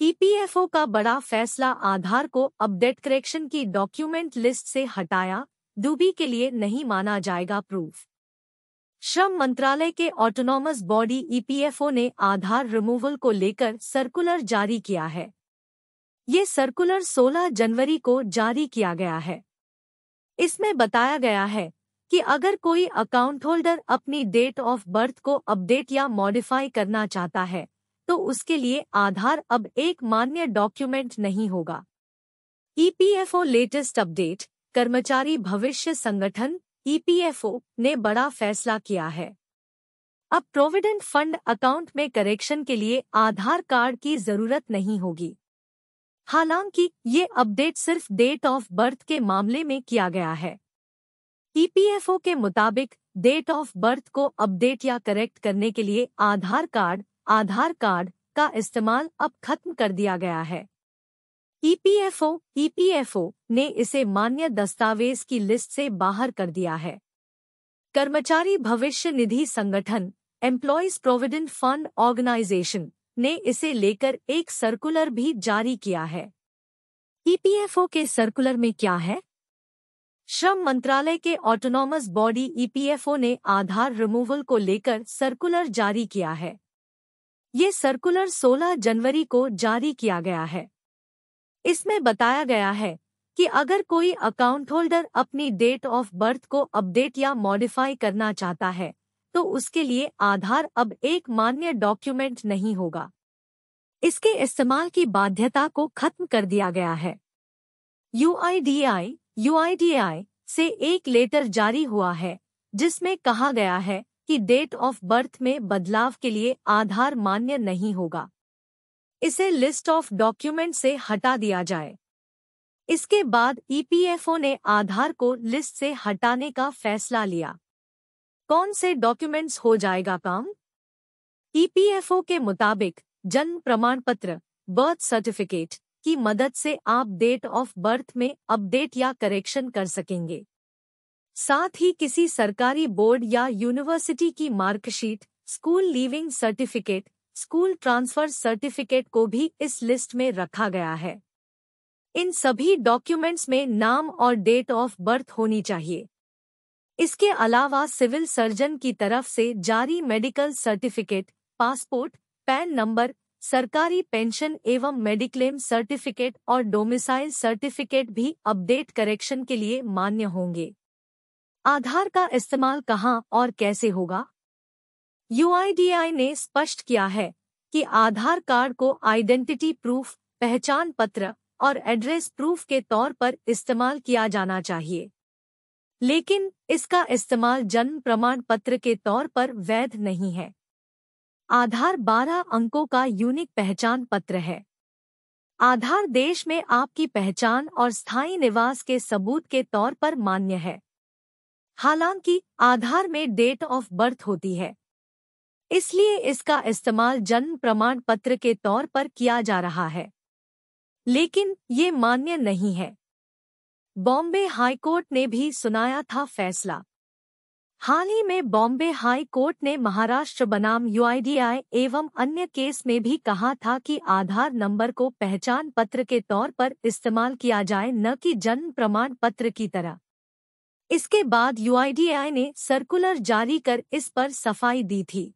EPFO का बड़ा फैसला आधार को अपडेट करेक्शन की डॉक्यूमेंट लिस्ट से हटाया दुबी के लिए नहीं माना जाएगा प्रूफ श्रम मंत्रालय के ऑटोनॉमस बॉडी ईपीएफओ ने आधार रिमूवल को लेकर सर्कुलर जारी किया है ये सर्कुलर 16 जनवरी को जारी किया गया है इसमें बताया गया है कि अगर कोई अकाउंट होल्डर अपनी डेट ऑफ बर्थ को अपडेट या मॉडिफाई करना चाहता है तो उसके लिए आधार अब एक मान्य डॉक्यूमेंट नहीं होगा ईपीएफओ लेटेस्ट अपडेट कर्मचारी भविष्य संगठन ईपीएफओ e ने बड़ा फैसला किया है अब प्रोविडेंट फंड अकाउंट में करेक्शन के लिए आधार कार्ड की जरूरत नहीं होगी हालांकि ये अपडेट सिर्फ डेट ऑफ बर्थ के मामले में किया गया है ईपीएफओ e के मुताबिक डेट ऑफ बर्थ को अपडेट या करेक्ट करने के लिए आधार कार्ड आधार कार्ड का इस्तेमाल अब खत्म कर दिया गया है ईपीएफओ ईपीएफओ ने इसे मान्य दस्तावेज की लिस्ट से बाहर कर दिया है कर्मचारी भविष्य निधि संगठन एम्प्लॉयज प्रोविडेंट फंड ऑर्गेनाइजेशन ने इसे लेकर एक सर्कुलर भी जारी किया है ईपीएफओ के सर्कुलर में क्या है श्रम मंत्रालय के ऑटोनॉमस बॉडी ईपीएफओ ने आधार रिमूवल को लेकर सर्कुलर जारी किया है ये सर्कुलर 16 जनवरी को जारी किया गया है इसमें बताया गया है कि अगर कोई अकाउंट होल्डर अपनी डेट ऑफ बर्थ को अपडेट या मॉडिफाई करना चाहता है तो उसके लिए आधार अब एक मान्य डॉक्यूमेंट नहीं होगा इसके इस्तेमाल की बाध्यता को खत्म कर दिया गया है यूआईडीआई यूआईडीआई से एक लेटर जारी हुआ है जिसमें कहा गया है कि डेट ऑफ बर्थ में बदलाव के लिए आधार मान्य नहीं होगा इसे लिस्ट ऑफ डॉक्यूमेंट से हटा दिया जाए इसके बाद ईपीएफओ e ने आधार को लिस्ट से हटाने का फैसला लिया कौन से डॉक्यूमेंट्स हो जाएगा काम ईपीएफओ e के मुताबिक जन्म प्रमाण पत्र बर्थ सर्टिफिकेट की मदद से आप डेट ऑफ बर्थ में अपडेट या करेक्शन कर सकेंगे साथ ही किसी सरकारी बोर्ड या यूनिवर्सिटी की marksheet school leaving certificate school transfer certificate को भी इस लिस्ट में रखा गया है इन सभी डॉक्यूमेंट्स में नाम और डेट ऑफ बर्थ होनी चाहिए इसके अलावा सिविल सर्जन की तरफ से जारी medical certificate passport PAN number सरकारी पेंशन एवं मेडिक्लेम सर्टिफिकेट और डोमिसाइल सर्टिफिकेट भी अपडेट करेक्शन के लिए मान्य होंगे आधार का इस्तेमाल कहां और कैसे होगा यूआईडीआई ने स्पष्ट किया है कि आधार कार्ड को आइडेंटिटी प्रूफ पहचान पत्र और एड्रेस प्रूफ के तौर पर इस्तेमाल किया जाना चाहिए लेकिन इसका इस्तेमाल जन्म प्रमाण पत्र के तौर पर वैध नहीं है आधार 12 अंकों का यूनिक पहचान पत्र है आधार देश में आपकी पहचान और स्थायी निवास के सबूत के तौर पर मान्य है हालांकि आधार में डेट ऑफ बर्थ होती है इसलिए इसका इस्तेमाल जन्म प्रमाण पत्र के तौर पर किया जा रहा है लेकिन ये मान्य नहीं है बॉम्बे हाईकोर्ट ने भी सुनाया था फैसला हाल ही में बॉम्बे हाई कोर्ट ने महाराष्ट्र बनाम यूआईडीआई एवं अन्य केस में भी कहा था कि आधार नंबर को पहचान पत्र के तौर पर इस्तेमाल किया जाए न कि जन्म प्रमाण पत्र की तरह इसके बाद यूआईडीएआई ने सर्कुलर जारी कर इस पर सफाई दी थी